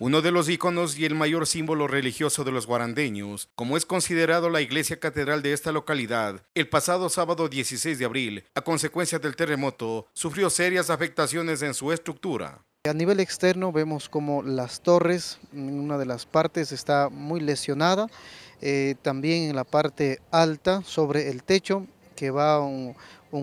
uno de los íconos y el mayor símbolo religioso de los guarandeños, como es considerado la iglesia catedral de esta localidad, el pasado sábado 16 de abril, a consecuencia del terremoto, sufrió serias afectaciones en su estructura. A nivel externo vemos como las torres, una de las partes está muy lesionada, eh, también en la parte alta sobre el techo que va a un,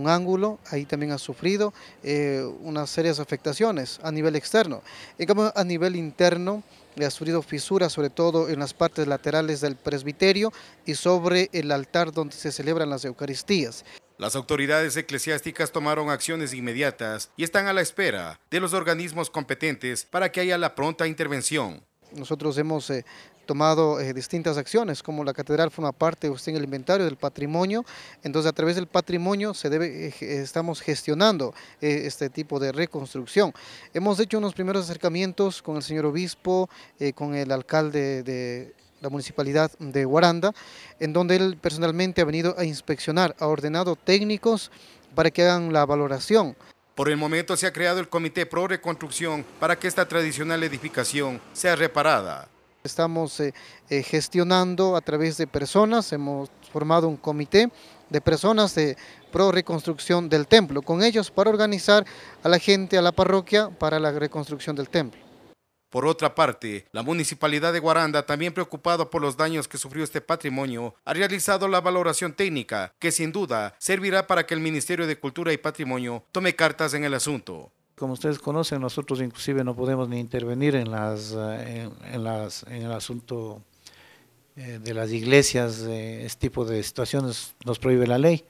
ángulo, ahí también ha sufrido eh, unas serias afectaciones a nivel externo. En a nivel interno, le ha sufrido fisuras, sobre todo en las partes laterales del presbiterio y sobre el altar donde se celebran las Eucaristías. Las autoridades eclesiásticas tomaron acciones inmediatas y están a la espera de los organismos competentes para que haya la pronta intervención. Nosotros hemos eh, tomado eh, distintas acciones, como la catedral forma parte usted en el inventario del patrimonio, entonces a través del patrimonio se debe, eh, estamos gestionando este tipo de reconstrucción. Hemos hecho unos primeros acercamientos con el señor obispo, con el alcalde de la municipalidad de Guaranda, en donde él personalmente ha venido a inspeccionar, ha ordenado técnicos para que hagan la valoración. Por el momento se ha creado el Comité Pro Reconstrucción para que esta tradicional edificación sea reparada. Estamos eh, eh, gestionando a través de personas, hemos formado un comité de personas de pro reconstrucción del templo, con ellos para organizar a la gente, a la parroquia, para la reconstrucción del templo. Por otra parte, la municipalidad de Guaranda, también preocupada por los daños que sufrió este patrimonio, ha realizado la valoración técnica, que sin duda servirá para que el Ministerio de Cultura y Patrimonio tome cartas en el asunto. Como ustedes conocen, nosotros inclusive no podemos ni intervenir en, eh, en, el asunto eh, de las iglesias, eh, este tipo de situaciones nos prohíbe la ley.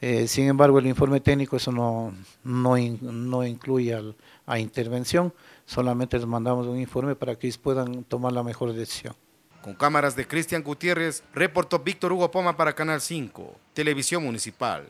Eh, sin embargo, el informe técnico eso no, no, no incluye al, a intervención, solamente les mandamos un informe para que puedan tomar la mejor decisión. Con cámaras de Cristian Gutiérrez, reportó Víctor Hugo Poma para Canal 5, Televisión Municipal.